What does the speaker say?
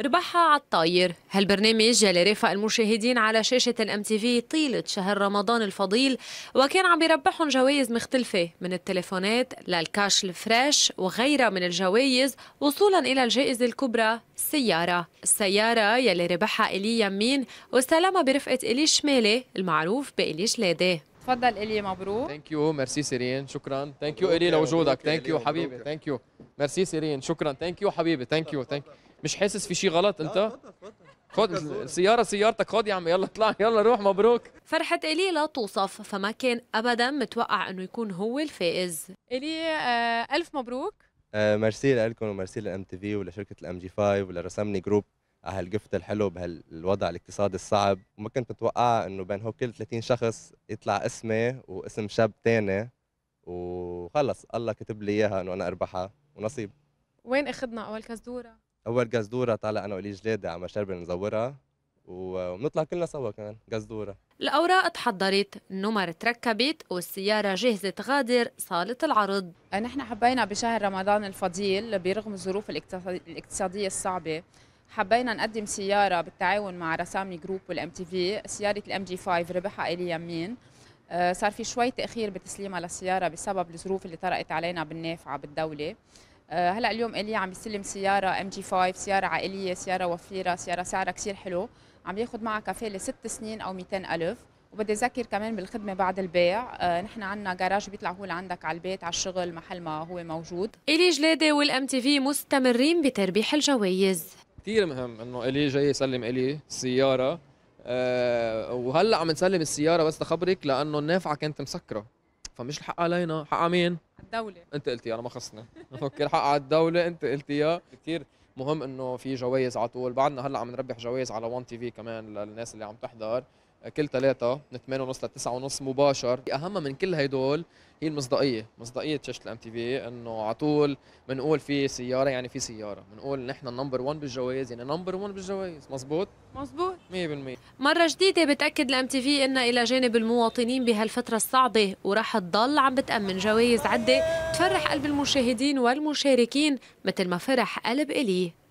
ربحها على الطاير هالبرنامج يلي رافق المشاهدين على شاشة الام تي في طيلة شهر رمضان الفضيل وكان عم يربحهم جوائز مختلفة من التليفونات للكاش الفريش وغيرها من الجوائز وصولا إلى الجائزة الكبرى السيارة السيارة يلي ربحها إلي يمين واستلمها برفقة إلي شمالي المعروف بإلي شلادي تفضل إلي مبروك ثانك يو ميرسي سيرين شكرا ثانك يو إلي لوجودك ثانك يو حبيبي ثانك يو ميرسي سيرين شكرا ثانك يو حبيبي ثانك يو ثانك مش حاسس في شيء غلط انت خد السياره سيارتك خد يا عم يلا اطلع يلا روح مبروك فرحة إلي لا توصف فما كان أبدا متوقع إنه يكون هو الفائز إلي آه، ألف مبروك آه ميرسي لكم وميرسي للام تي في ولشركة الام جي 5 ولرسمني جروب على هالجفت الحلو بهالوضع الاقتصادي الصعب وما كنت متوقع انه بين هو كل 30 شخص يطلع اسمي واسم شاب تاني وخلص الله كتب لي اياها انه انا اربحها ونصيب وين اخذنا اول كزدوره؟ اول كزدوره طالع انا والي جلاده على مشارب نزورها وبنطلع كلنا سوا كمان قزدوره الاوراق تحضرت النمر تركبت والسياره جهزة تغادر صاله العرض نحن حبينا بشهر رمضان الفضيل برغم الظروف الاقتصاديه الصعبه حبينا نقدم سياره بالتعاون مع رسامي جروب والام تي في سياره الام جي 5 ربحها الي يمين آه، صار في شوي تاخير بتسليمها للسياره بسبب الظروف اللي طرقت علينا بالنافعه بالدوله آه، هلا اليوم الي عم يستلم سياره ام جي 5 سياره عائليه سياره وفيره سياره سعرها كثير حلو عم ياخذ معها كفاله ست سنين او 200 الف وبدي اذكر كمان بالخدمه بعد البيع آه، نحن عندنا جراج بيطلع هو لعندك على البيت على الشغل محل ما هو موجود الي جلاده والام تي في مستمرين بتربيح الجوائز كثير مهم انه الي جاي يسلم الي سياره آه، وهلا عم نسلم السياره بس تخبرك لانه النافعه كانت مسكره فمش الحق علينا حق على مين الدوله انت قلتي انا ما خصني اوكي الحق على الدوله انت قلتيها كثير مهم انه في جوائز على طول بعدنا هلا عم نربح جوائز على وان تي في كمان للناس اللي عم تحضر كل ثلاثة من 8 ونص ل 9 ونص مباشر، أهم من كل هدول هي المصداقية، مصداقية شاشة الام تي في إنه على طول بنقول في سيارة يعني في سيارة، بنقول نحن نمبر 1 بالجوائز يعني نمبر 1 بالجوائز، مزبوط؟ مزبوط 100% مرة جديدة بتأكد الام تي في إنها إلى جانب المواطنين بهالفترة الصعبة وراح تضل عم بتأمن جوائز عدة تفرح قلب المشاهدين والمشاركين مثل ما فرح قلب إليه